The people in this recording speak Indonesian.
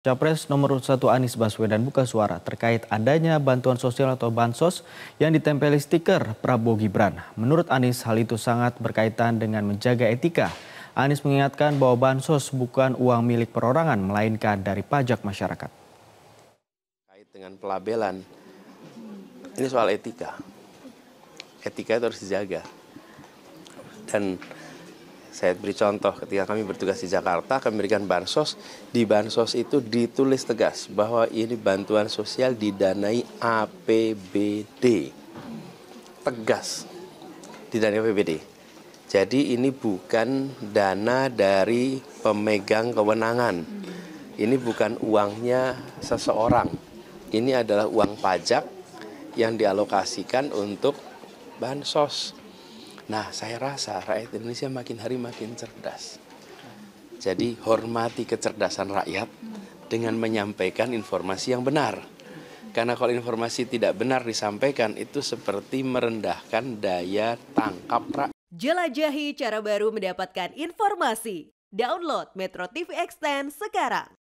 Capres nomor satu Anies Baswedan buka suara terkait adanya bantuan sosial atau bansos yang ditempeli stiker Prabowo Gibran. Menurut Anies, hal itu sangat berkaitan dengan menjaga etika. Anies mengingatkan bahwa bansos bukan uang milik perorangan, melainkan dari pajak masyarakat. Kait dengan pelabelan, ini soal etika. Etika itu harus dijaga. Dan saya beri contoh ketika kami bertugas di Jakarta, kami berikan bansos. Di bansos itu ditulis tegas bahwa ini bantuan sosial didanai APBD. Tegas didanai APBD. Jadi ini bukan dana dari pemegang kewenangan. Ini bukan uangnya seseorang. Ini adalah uang pajak yang dialokasikan untuk bansos Nah, saya rasa rakyat Indonesia makin hari makin cerdas. Jadi, hormati kecerdasan rakyat dengan menyampaikan informasi yang benar. Karena kalau informasi tidak benar disampaikan itu seperti merendahkan daya tangkap rakyat. Jelajahi cara baru mendapatkan informasi. Download Metro TV Extend sekarang.